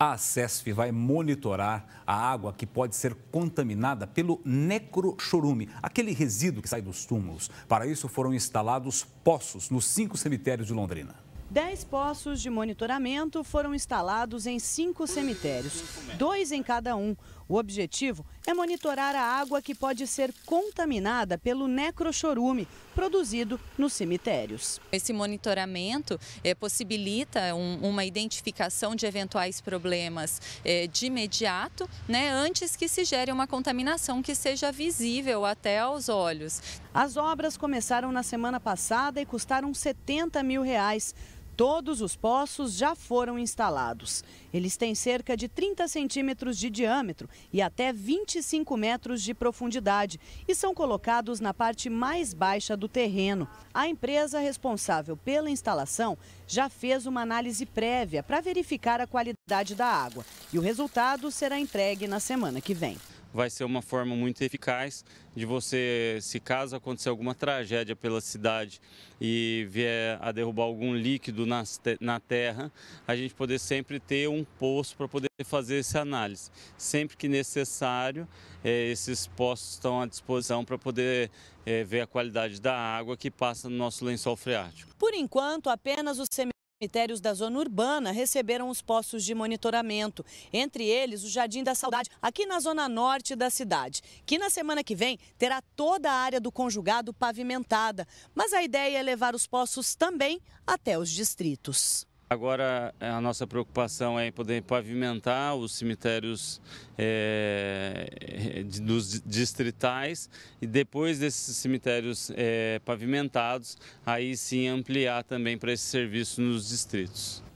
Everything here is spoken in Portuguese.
A SESF vai monitorar a água que pode ser contaminada pelo necrochorume, aquele resíduo que sai dos túmulos. Para isso foram instalados poços nos cinco cemitérios de Londrina. Dez poços de monitoramento foram instalados em cinco cemitérios, dois em cada um. O objetivo é monitorar a água que pode ser contaminada pelo necrochorume produzido nos cemitérios. Esse monitoramento é, possibilita um, uma identificação de eventuais problemas é, de imediato, né, antes que se gere uma contaminação que seja visível até aos olhos. As obras começaram na semana passada e custaram 70 mil reais. Todos os poços já foram instalados. Eles têm cerca de 30 centímetros de diâmetro e até 25 metros de profundidade e são colocados na parte mais baixa do terreno. A empresa responsável pela instalação já fez uma análise prévia para verificar a qualidade da água e o resultado será entregue na semana que vem vai ser uma forma muito eficaz de você, se caso acontecer alguma tragédia pela cidade e vier a derrubar algum líquido na, na terra, a gente poder sempre ter um poço para poder fazer essa análise. Sempre que necessário, é, esses postos estão à disposição para poder é, ver a qualidade da água que passa no nosso lençol freático. Por enquanto, apenas o CME cemitérios da zona urbana receberam os postos de monitoramento, entre eles o Jardim da Saudade, aqui na zona norte da cidade, que na semana que vem terá toda a área do conjugado pavimentada. Mas a ideia é levar os postos também até os distritos. Agora eh, a nossa preocupação é em poder pavimentar os cemitérios é, dos distritais e depois desses cemitérios é, pavimentados, aí sim ampliar também para esse serviço nos distritos.